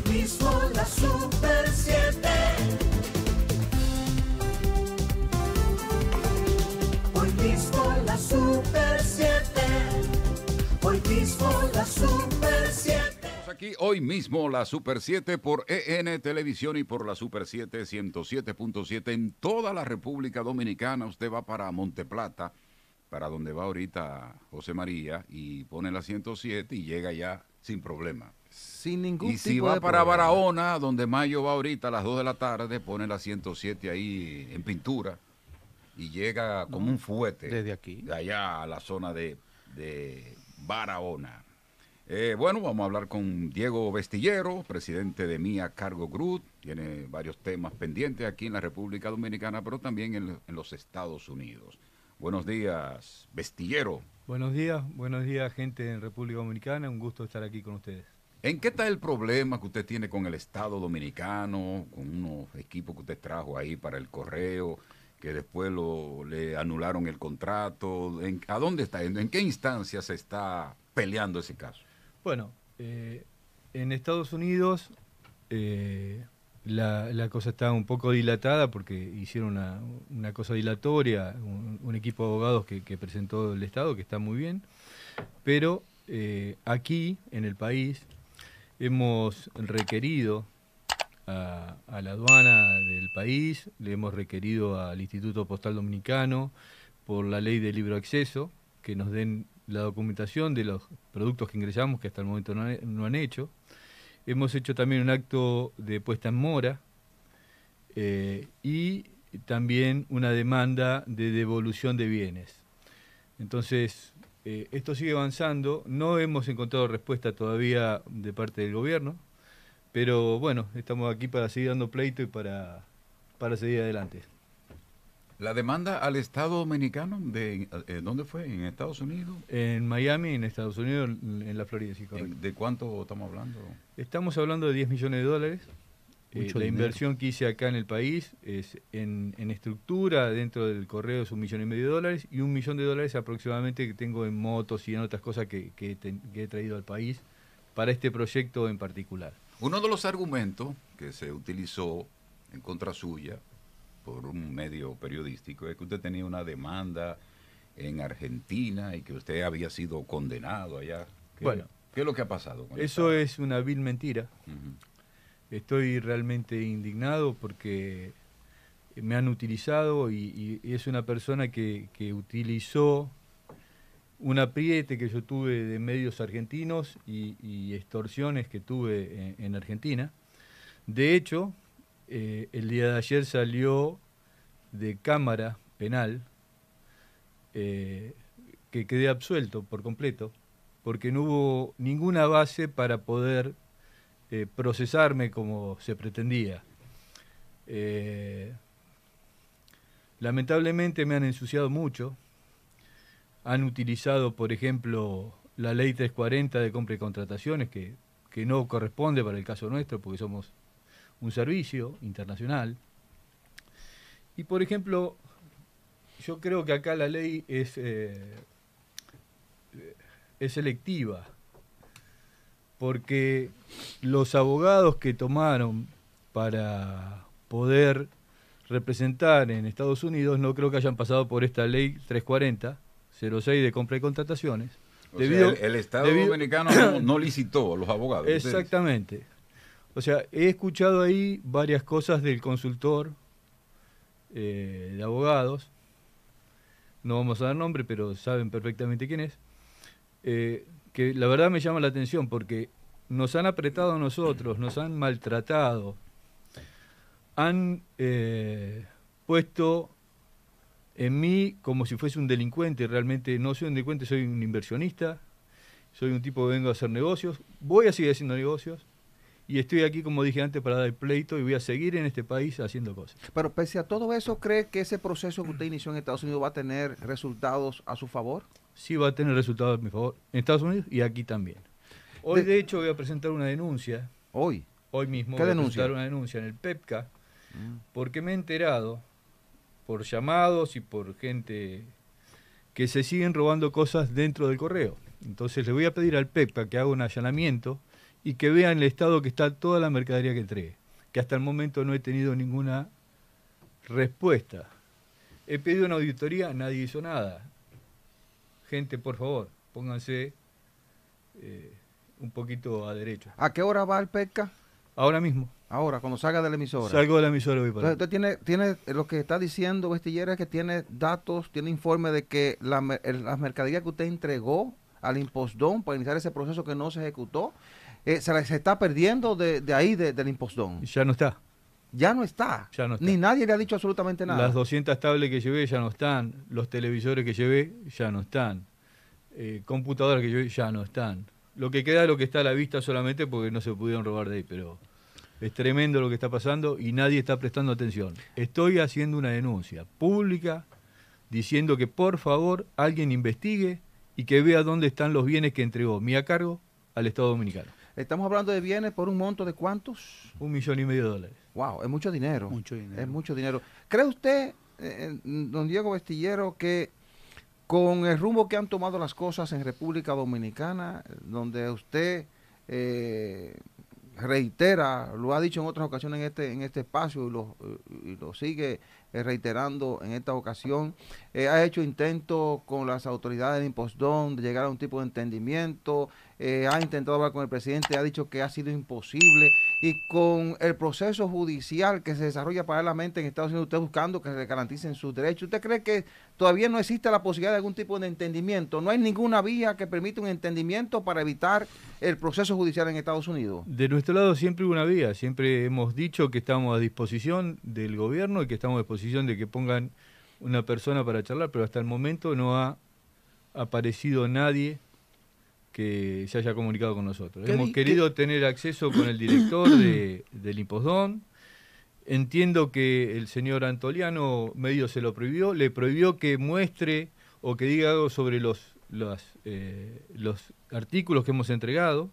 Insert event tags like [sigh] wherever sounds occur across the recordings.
hoy mismo la Super 7. Hoy mismo la Super 7. Hoy mismo la Super 7. Aquí hoy mismo la Super 7 por EN Televisión y por la Super 7 107.7 en toda la República Dominicana. Usted va para Monteplata, para donde va ahorita José María, y pone la 107 y llega ya sin problema. Sin ningún y si va para Barahona, donde Mayo va ahorita a las 2 de la tarde, pone la 107 ahí en pintura y llega como un fuete. Desde aquí. De allá a la zona de, Barahona. Eh, bueno, vamos a hablar con Diego Vestillero, presidente de MIA Cargo Group. Tiene varios temas pendientes aquí en la República Dominicana, pero también en, en los Estados Unidos. Buenos días, Vestillero. Buenos días, buenos días, gente en República Dominicana. Un gusto estar aquí con ustedes. ¿En qué está el problema que usted tiene con el Estado Dominicano, con unos equipos que usted trajo ahí para el correo, que después lo, le anularon el contrato? ¿En, ¿A dónde está? ¿En, qué instancia se está peleando ese caso? Bueno, eh, en Estados Unidos eh, la, cosa está un poco dilatada porque hicieron una, cosa dilatoria, un, equipo de abogados que, presentó el Estado, que está muy bien, pero... Eh, aquí en el país hemos requerido a, la aduana del país, le hemos requerido al Instituto Postal Dominicano por la ley de libre acceso que nos den la documentación de los productos que ingresamos, que hasta el momento no, han, hecho. Hemos hecho también un acto de puesta en mora eh, y también una demanda de devolución de bienes. Entonces, eh, esto sigue avanzando, no hemos encontrado respuesta todavía de parte del gobierno, pero bueno, estamos aquí para seguir dando pleito y para, para seguir adelante. La demanda al Estado Dominicano, de, eh, ¿dónde fue? ¿En Estados Unidos? En Miami, en Estados Unidos, en la Florida, sí, correcto. ¿De cuánto estamos hablando? Estamos hablando de 10 millones de dólares la inversión que hice acá en el país es en, estructura, dentro del correo es un millón y medio de dólares y un millón de dólares aproximadamente que tengo en motos y en otras cosas que, he traído al país para este proyecto en particular. Uno de los argumentos que se utilizó en contra suya por un medio periodístico es que usted tenía una demanda en Argentina y que usted había sido condenado allá. bueno, ¿qué es lo que ha pasado? eso es una vil mentira. Estoy realmente indignado porque me han utilizado y, es una persona que, utilizó un apriete que yo tuve de medios argentinos y, extorsiones que tuve en, Argentina. De hecho, eh, el día de ayer salió de cámara penal eh, que quedé absuelto por completo, porque no hubo ninguna base para poder eh, procesarme como se pretendía. Eh, lamentablemente me han ensuciado mucho. Han utilizado, por ejemplo, la ley 340 de compra y contrataciones, que, que no corresponde para el caso nuestro, porque somos un servicio internacional. Y, por ejemplo, yo creo que acá la ley es, eh, es selectiva porque los abogados que tomaron para poder representar en Estados Unidos no creo que hayan pasado por esta ley 340, 06 de compra y contrataciones. el, Estado Dominicano [coughs] no, licitó a los abogados. Exactamente. O sea, he escuchado ahí varias cosas del consultor eh, de abogados. No vamos a dar nombre, pero saben perfectamente quién es. Eh, la verdad me llama la atención porque nos han apretado a nosotros, nos han maltratado, han eh, puesto en mí como si fuese un delincuente, realmente no soy un delincuente, soy un inversionista, soy un tipo que vengo a hacer negocios, voy a seguir haciendo negocios, y estoy aquí, como dije antes, para dar el pleito y voy a seguir en este país haciendo cosas. Pero pese a todo eso, ¿cree que ese proceso que usted inició en Estados Unidos va a tener resultados a su favor? sí va a tener resultados a mi favor en Estados Unidos y aquí también. Hoy, de, hecho, voy a presentar una denuncia. Hoy. Hoy mismo voy a presentar una denuncia en el PEPCA, mm. porque me he enterado por llamados y por gente que se siguen robando cosas dentro del correo. Entonces le voy a pedir al PEPCA que haga un allanamiento y que en el estado que está toda la mercadería que trae. que hasta el momento no he tenido ninguna respuesta. He pedido una auditoría, nadie hizo nada gente, por favor, pónganse eh, un poquito a derecha. ¿A qué hora va el PECA? Ahora mismo. Ahora, cuando salga de la emisora. Salgo de la emisora. Voy para usted tiene, tiene, eh, lo que está diciendo vestillera, es que tiene datos, tiene informe de que la, las mercaderías que usted entregó al impostón para iniciar ese proceso que no se ejecutó, eh, se, se está perdiendo de, ahí, del impostón. Ya no está ya no está. Ni nadie le ha dicho absolutamente nada. Las 200 tablets que llevé ya no están, los televisores que llevé ya no están, eh, computadoras que llevé ya no están. Lo que queda es lo que está a la vista solamente porque no se pudieron robar de ahí, pero es tremendo lo que está pasando y nadie está prestando atención. Estoy haciendo una denuncia pública diciendo que por favor alguien investigue y que vea dónde están los bienes que entregó mi a cargo al Estado Dominicano. Estamos hablando de bienes por un monto de cuántos? Un millón y medio de dólares. Wow, es mucho dinero. Mucho Es mucho dinero. ¿Cree usted, eh, eh, don Diego Vestillero, que con el rumbo que han tomado las cosas en República Dominicana, donde usted eh, reitera, lo ha dicho en otras ocasiones en este, en este espacio y lo, y lo sigue eh, reiterando en esta ocasión. Eh, ha hecho intentos con las autoridades de Impostón de llegar a un tipo de entendimiento. Eh, ha intentado hablar con el presidente, ha dicho que ha sido imposible. Y con el proceso judicial que se desarrolla paralelamente en Estados Unidos, usted buscando que se garanticen sus derechos. ¿Usted cree que todavía no existe la posibilidad de algún tipo de entendimiento. No hay ninguna vía que permita un entendimiento para evitar el proceso judicial en Estados Unidos. De nuestro lado siempre hubo una vía, siempre hemos dicho que estamos a disposición del gobierno y que estamos a disposición de que pongan una persona para charlar, pero hasta el momento no ha aparecido nadie que se haya comunicado con nosotros. Hemos querido tener acceso con el director de, del Imposdon, Entiendo que el señor Antoliano medio se lo prohibió, le prohibió que muestre o que diga algo sobre los, eh, los, artículos que hemos entregado.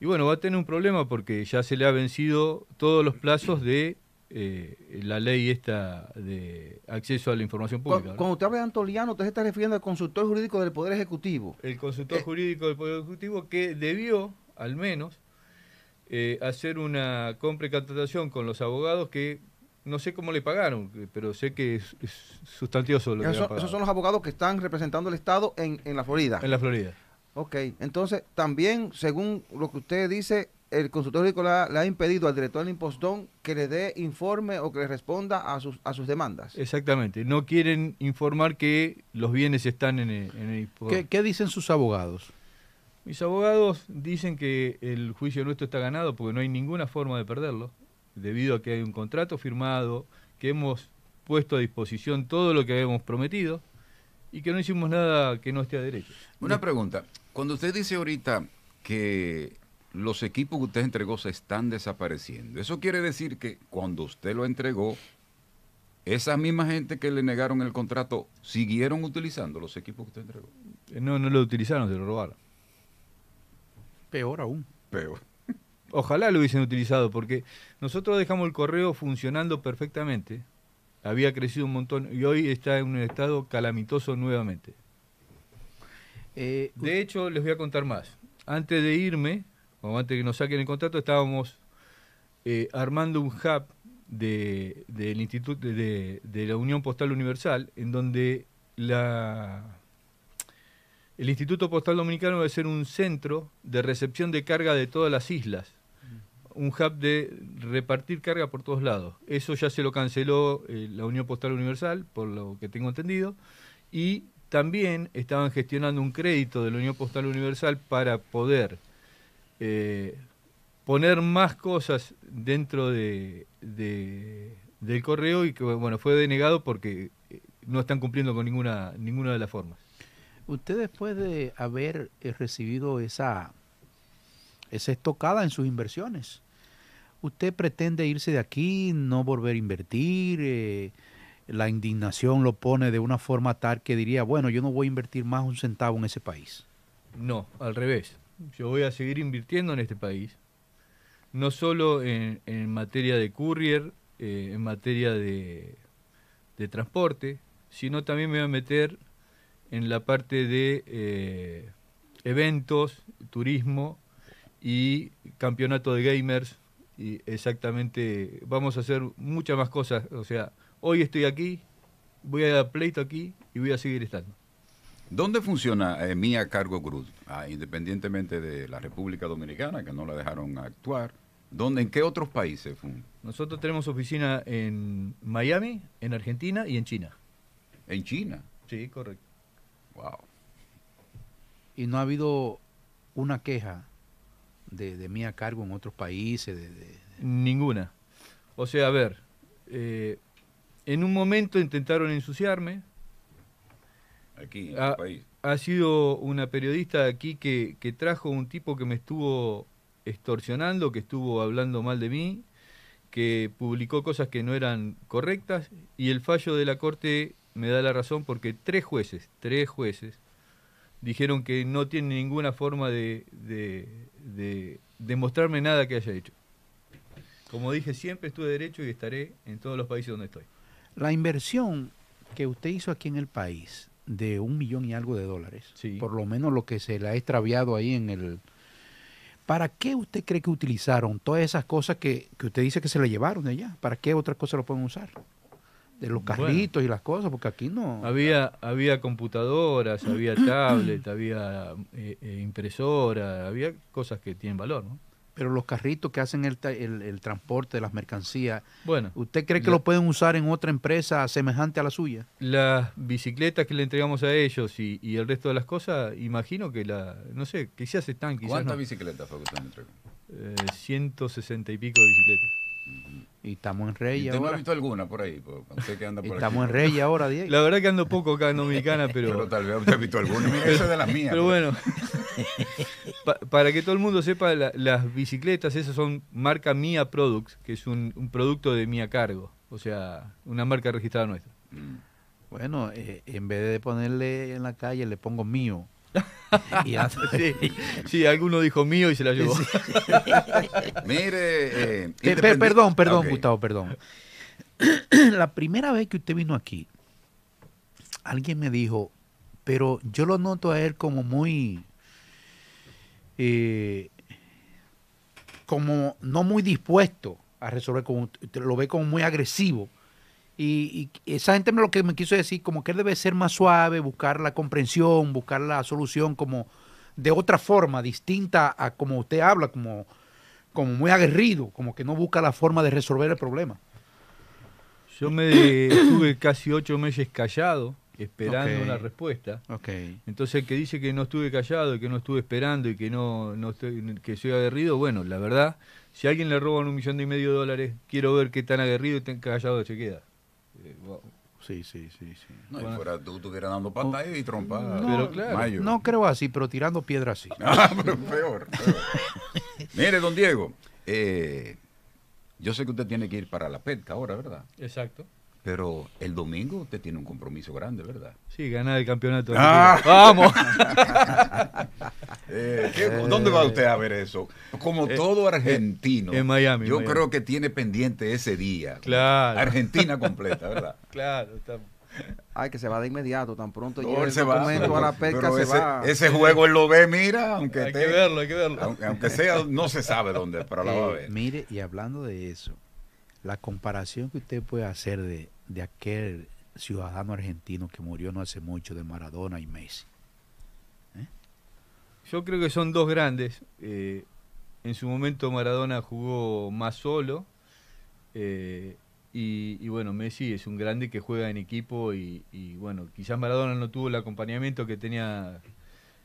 Y bueno, va a tener un problema porque ya se le ha vencido todos los plazos de eh, la ley esta de acceso a la información pública. Cuando, te usted habla de Antoliano, te se está refiriendo al consultor jurídico del Poder Ejecutivo. El consultor eh, jurídico del Poder Ejecutivo que debió, al menos, eh, hacer una compra y contratación con los abogados que no sé cómo le pagaron, pero sé que es, sustantioso sustancioso esos, son los abogados que están representando al Estado en, en la Florida. En la Florida. Ok, entonces también, según lo que usted dice, el consultor le ha, impedido al director del impostón que le dé informe o que le responda a sus, a sus demandas. Exactamente, no quieren informar que los bienes están en el, en ¿Qué dicen sus abogados? Mis abogados dicen que el juicio nuestro está ganado porque no hay ninguna forma de perderlo, debido a que hay un contrato firmado, que hemos puesto a disposición todo lo que habíamos prometido y que no hicimos nada que no esté a derecho. Una pregunta. Cuando usted dice ahorita que los equipos que usted entregó se están desapareciendo, ¿eso quiere decir que cuando usted lo entregó, esa misma gente que le negaron el contrato siguieron utilizando los equipos que usted entregó? No, no lo utilizaron, se lo robaron. Peor aún. Peor. [laughs] Ojalá lo hubiesen utilizado, porque nosotros dejamos el correo funcionando perfectamente. Había crecido un montón y hoy está en un estado calamitoso nuevamente. Eh, de hecho, les voy a contar más. Antes de irme, o antes de que nos saquen el contrato, estábamos eh, armando un hub del Instituto de, la Unión Postal Universal, en donde la el Instituto Postal Dominicano debe ser un centro de recepción de carga de todas las islas, un hub de repartir carga por todos lados. Eso ya se lo canceló eh, la Unión Postal Universal, por lo que tengo entendido, y también estaban gestionando un crédito de la Unión Postal Universal para poder eh, poner más cosas dentro de, del correo y que bueno fue denegado porque eh, no están cumpliendo con ninguna ninguna de las formas usted después de haber eh, recibido esa, esa estocada en sus inversiones, usted pretende irse de aquí, no volver a invertir, eh, la indignación lo pone de una forma tal que diría, bueno, yo no voy a invertir más un centavo en ese país. No, al revés. Yo voy a seguir invirtiendo en este país, no solo en, materia de courier, eh, en materia de, de transporte, sino también me voy a meter en la parte de eh, eventos, turismo y campeonato de gamers. Y exactamente, vamos a hacer muchas más cosas. O sea, hoy estoy aquí, voy a dar pleito aquí y voy a seguir estando. ¿Dónde funciona eh, MIA Mía Cargo Cruz? Ah, independientemente de la República Dominicana, que no la dejaron actuar. ¿Dónde, ¿En qué otros países? Nosotros tenemos oficina en Miami, en Argentina y en China. ¿En China? Sí, correcto. Y no ha habido una queja de, mí a cargo en otros países. Ninguna. O sea, a ver, eh, en un momento intentaron ensuciarme. Aquí, ha, este país. Ha sido una periodista aquí que, que trajo un tipo que me estuvo extorsionando, que estuvo hablando mal de mí, que publicó cosas que no eran correctas y el fallo de la Corte me da la razón porque tres jueces, tres jueces, dijeron que no tiene ninguna forma de, de, nada que haya hecho. Como dije, siempre estuve derecho y estaré en todos los países donde estoy. La inversión que usted hizo aquí en el país de un millón y algo de dólares, por lo menos lo que se le ha extraviado ahí en el... ¿Para qué usted cree que utilizaron todas esas cosas que, que usted dice que se le llevaron allá? ¿Para qué otras cosas lo pueden usar? de los carritos y las cosas, porque aquí no. Había, había computadoras, había [clears throat] tablet, había eh, eh, impresoras, había cosas que tienen valor, ¿no? Pero los carritos que hacen el, transporte de las mercancías, bueno, ¿usted cree que lo pueden usar en otra empresa semejante a la suya? Las bicicletas que le entregamos a ellos y, el resto de las cosas, imagino que la, no sé, quizás están, quizás ¿Cuántas bicicletas fue que usted entregó? 160 eh, y pico de bicicletas. Y estamos en Rey ahora. no ha visto alguna por ahí? no sé qué anda por estamos en Rey ahora, Diego. La verdad que ando poco acá en Dominicana, pero... pero tal vez usted ha visto alguna. esa es de las [laughs] mías. Pero pues. bueno, para que todo el mundo sepa, las bicicletas esas son marca Mía Products, que es un, producto de Mía Cargo. O sea, una marca registrada nuestra. Bueno, eh, en vez de ponerle en la calle, le pongo mío. [laughs] Y [laughs] [laughs] sí, alguno dijo mío y se la llevó. Mire. Eh, perdón, perdón, ah, Gustavo, perdón. [clears throat] la primera vez que usted vino aquí, alguien me dijo, pero yo lo noto a él como muy. Eh, como no muy dispuesto a resolver, como, lo ve como muy agresivo. Y, esa gente lo que me quiso decir, como que él debe ser más suave, buscar la comprensión, buscar la solución como de otra forma, distinta a como usted habla, como, como muy aguerrido, como que no busca la forma de resolver el problema. Yo me [coughs] estuve casi ocho meses callado esperando una respuesta. Entonces el que dice que no estuve callado, y que no estuve esperando y que no, que soy aguerrido, bueno, la verdad, si alguien le roban un millón y medio de dólares, quiero ver qué tan aguerrido y tan callado se queda. Sí, sí, sí, sí. No, y fuera tú estuvieras dando pantalla y trompa. No, pero claro, no creo así, pero tirando piedra así. [laughs] ah, pero peor. [laughs] Mire, don Diego, eh, yo sé que usted tiene que ir para la PETCA ahora, ¿verdad? Exacto. Pero el domingo usted tiene un compromiso grande, ¿verdad? Sí, ganar el campeonato. ¡Ah! ¡Vamos! [laughs] Eh, ¿Dónde va usted a ver eso? Como eh, todo eh, argentino. En Miami. Yo creo que tiene pendiente ese día. Claro. Argentina [laughs] completa, ¿verdad? claro, Ay, que se va de inmediato, tan pronto llega el a la pesca ese, juego él lo ve, mira, hay que verlo, hay que verlo. Aunque, sea, no se sabe dónde, pero la va a ver. Mire, y hablando de eso, la comparación que usted puede hacer de, aquel ciudadano argentino que murió no hace mucho, de Maradona y Messi. ¿eh? Yo creo que son dos grandes. Eh, en su momento Maradona jugó más solo. Eh, y, bueno, Messi es un grande que juega en equipo y, bueno, quizás Maradona no tuvo el acompañamiento que tenía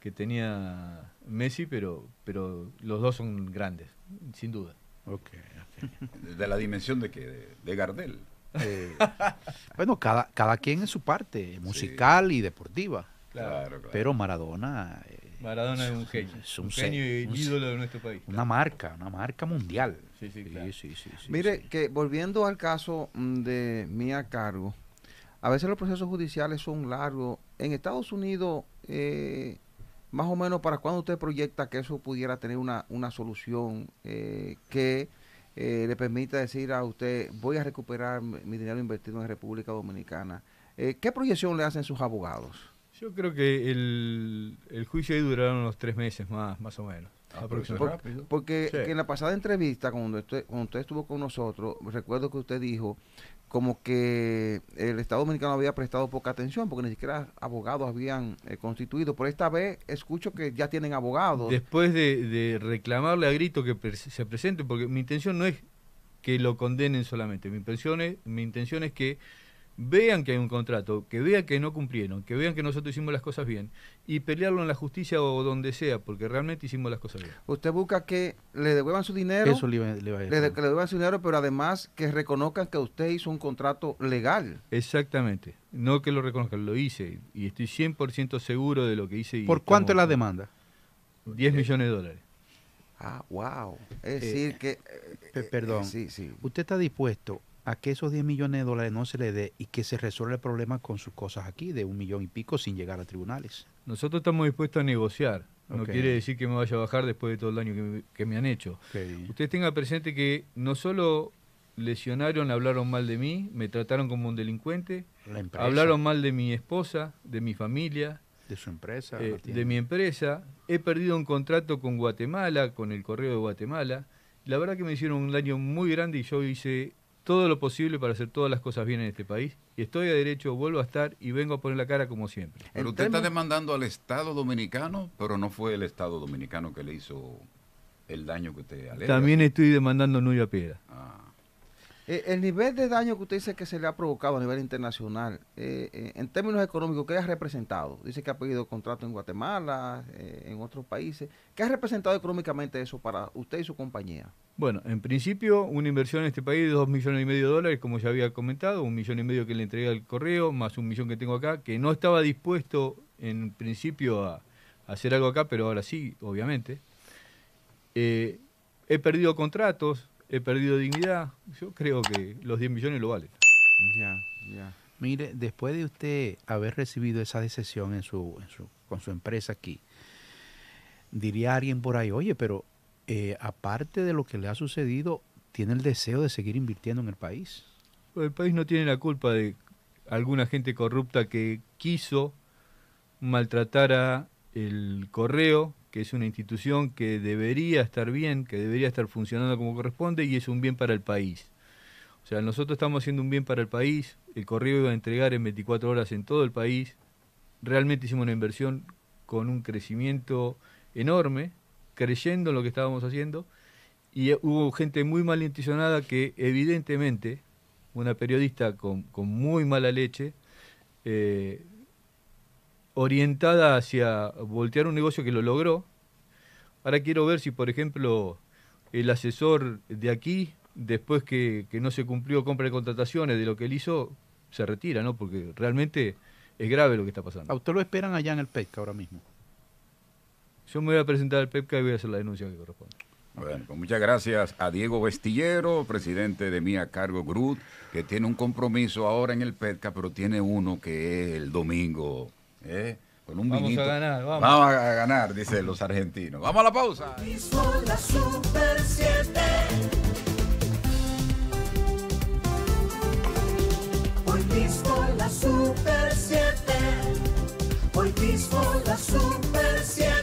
que tenía Messi, pero, pero los dos son grandes, sin duda. Ok de la dimensión de que de, Gardel. Eh, bueno, cada, cada quien en su parte, musical y deportiva. Pero Maradona. Eh, Maradona es, un genio. Es un, genio y ídolo de nuestro país. Una marca, una marca mundial. Sí, sí, Mire, que volviendo al caso mm, de Mía Cargo, a veces los procesos judiciales son largos. En Estados Unidos, eh, más o menos, ¿para cuando usted proyecta que eso pudiera tener una, una solución que eh, le permita decir a usted, voy a recuperar mi dinero invertido en República Dominicana. Eh, ¿Qué proyección le hacen sus abogados? Yo creo que el, juicio ahí durará unos tres meses más, más o menos. Ah, porque, en la pasada entrevista, cuando usted, cuando usted estuvo con nosotros, recuerdo que usted dijo como que el Estado Dominicano había prestado poca atención porque ni siquiera abogados habían eh, constituido. Por esta vez escucho que ya tienen abogados. Después de, reclamarle a grito que se presente, porque mi intención no es que lo condenen solamente, mi intención es, mi intención es que vean que hay un contrato, que vean que no cumplieron, que vean que nosotros hicimos las cosas bien y pelearlo en la justicia o donde sea, porque realmente hicimos las cosas bien. Usted busca que le devuelvan su dinero, Eso le, va a le devuelvan su dinero, pero además que reconozcan que usted hizo un contrato legal. Exactamente, no que lo reconozcan, lo hice y estoy 100% seguro de lo que hice. Y ¿Por cuánto la demanda? 10 millones de dólares. Ah, wow. Es eh, decir que... perdón. Eh, eh, sí, sí. ¿Usted está dispuesto a que esos 10 millones de dólares no se le dé y que se resuelva el problema con sus cosas aquí de un millón y pico sin llegar a tribunales. Nosotros estamos dispuestos a negociar. No quiere decir que me vaya a bajar después de todo el daño que me, han hecho. Usted tenga presente que no solo lesionaron, hablaron mal de mí, me trataron como un delincuente, hablaron mal de mi esposa, de mi familia, de su empresa, eh, de mi empresa. He perdido un contrato con Guatemala, con el correo de Guatemala. La verdad que me hicieron un daño muy grande y yo hice todo lo posible para hacer todas las cosas bien en este país y estoy a derecho, vuelvo a estar y vengo a poner la cara como siempre. Pero usted está demandando al Estado dominicano, pero no fue el Estado dominicano que le hizo el daño que usted alega. También estoy demandando Nuya Piedra. Ah. Eh, el nivel de daño que usted dice que se le ha provocado a nivel internacional, eh, eh, en términos económicos, ¿qué ha representado? Dice que ha pedido contrato en Guatemala, en otros países. ¿Qué ha representado económicamente eso para usted y su compañía? Bueno, en principio, una inversión en este país de 2 millones y medio de dólares, como ya había comentado, un millón y medio que le entregué al correo, más un millón que tengo acá, que no estaba dispuesto en principio a hacer algo acá, pero ahora sí, obviamente. he perdido contratos, he perdido dignidad, yo creo que los 10 millones lo valen. Ya, ya. Mire, después de usted haber recibido esa decisión en su, con su empresa aquí, diría alguien por ahí, oye, pero eh, aparte de lo que le ha sucedido, tiene el deseo de seguir invirtiendo en el país. Pues el país no tiene la culpa de alguna gente corrupta que quiso maltratar a el correo, que es una institución que debería estar bien, que debería estar funcionando como corresponde y es un bien para el país. O sea, nosotros estamos haciendo un bien para el país, el correo iba a entregar en 24 horas en todo el país, realmente hicimos una inversión con un crecimiento enorme, creyendo en lo que estábamos haciendo, y hubo gente muy malintencionada que evidentemente, una periodista con, muy mala leche, eh, orientada hacia voltear un negocio que lo logró. Ahora quiero ver si, por ejemplo, el asesor de aquí, después que, no se cumplió compra de contrataciones de lo que él hizo, se retira, ¿no? Porque realmente es grave lo que está pasando. ¿A usted lo esperan allá en el PECA ahora mismo? Yo me voy a presentar al PEPCA y voy a hacer la denuncia que corresponde. Bueno, pues muchas gracias a Diego Vestillero, presidente de Mía Cargo Group, que tiene un compromiso ahora en el PETCA, pero tiene uno que es el domingo ¿eh? Con un vamos a ganar, vamos. a ganar, dicen los argentinos. Vamos a la pausa. Hoy mismo la Super 7. Hoy mismo la Super 7.